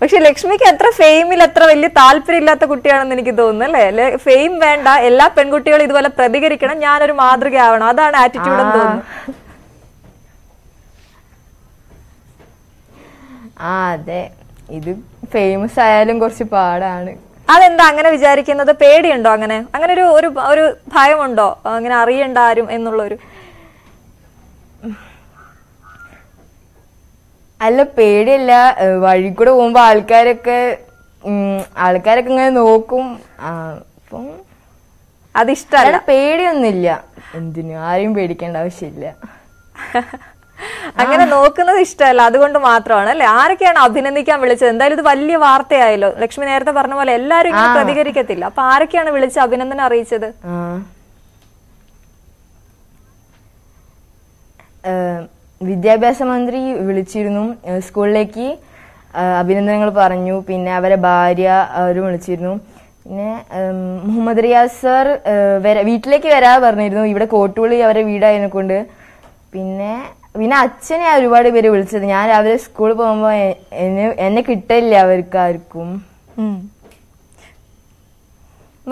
പക്ഷെ ലക്ഷ്മിക്ക് അത്ര ഫെയിമിൽ അത്ര വലിയ താല്പര്യമില്ലാത്ത കുട്ടിയാണെന്ന് എനിക്ക് തോന്നുന്നു അല്ലേ ഫെയിം വേണ്ട എല്ലാ പെൺകുട്ടികളും ഇതുപോലെ പ്രതികരിക്കണം ഞാനൊരു മാതൃകയാവണം അതാണ് ആറ്റിറ്റ്യൂഡ് എന്ന് തോന്നുന്നു ആ അതെ ഇത് ഫേമസ് ആയാലും കുറച്ച് പാടാണ് അതെന്താ അങ്ങനെ വിചാരിക്കുന്നത് പേടിയുണ്ടോ അങ്ങനെ അങ്ങനെ ഒരു ഒരു ഭയമുണ്ടോ അങ്ങനെ അറിയണ്ട ആരും എന്നുള്ളൊരു അല്ല പേടിയല്ല വഴി കൂടെ പോകുമ്പോ ആൾക്കാരൊക്കെ ആൾക്കാരൊക്കെ ഇങ്ങനെ നോക്കും അപ്പം അതിഷ്ടല്ല പേടിയൊന്നുമില്ല എന്തിനു ആരെയും പേടിക്കേണ്ട ആവശ്യമില്ല അങ്ങനെ നോക്കുന്നത് ഇഷ്ടമല്ല അതുകൊണ്ട് മാത്രമാണ് അല്ലെ ആരൊക്കെയാണ് അഭിനന്ദിക്കാൻ വിളിച്ചത് എന്തായാലും ഇത് വലിയ വാർത്തയായല്ലോ ലക്ഷ്മി നേരത്തെ പറഞ്ഞ പോലെ എല്ലാരും ഇങ്ങനെ പ്രതികരിക്കത്തില്ല അപ്പൊ ആരൊക്കെയാണ് വിളിച്ച് അഭിനന്ദനം അറിയിച്ചത് ഏഹ് വിദ്യാഭ്യാസ മന്ത്രി വിളിച്ചിരുന്നു സ്കൂളിലേക്ക് അഭിനന്ദനങ്ങൾ പറഞ്ഞു പിന്നെ അവരെ ഭാര്യ അവരും വിളിച്ചിരുന്നു പിന്നെ മുഹമ്മദ് റിയാസ് സാർ വരാ വീട്ടിലേക്ക് വരാ പറഞ്ഞിരുന്നു ഇവിടെ കോട്ടുപള്ളി അവരെ വീടായതിനെ കൊണ്ട് പിന്നെ പിന്നെ അച്ഛനെ ഒരുപാട് പേര് വിളിച്ചത് ഞാൻ രാവിലെ സ്കൂളിൽ പോകുമ്പോൾ എന്നെ എന്നെ കിട്ടില്ല അവർക്ക് ആർക്കും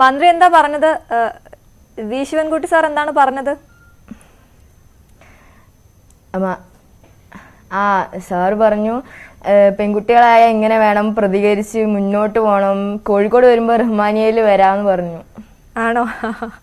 മന്ത്രി എന്താ പറഞ്ഞത് വി ശിവൻകുട്ടി സാർ എന്താണ് പറഞ്ഞത് ആ സാർ പറഞ്ഞു പെൺകുട്ടികളായ എങ്ങനെ വേണം പ്രതികരിച്ച് മുന്നോട്ട് പോകണം കോഴിക്കോട് വരുമ്പോൾ റഹ്മാനിയയിൽ വരാന്ന് പറഞ്ഞു ആണോ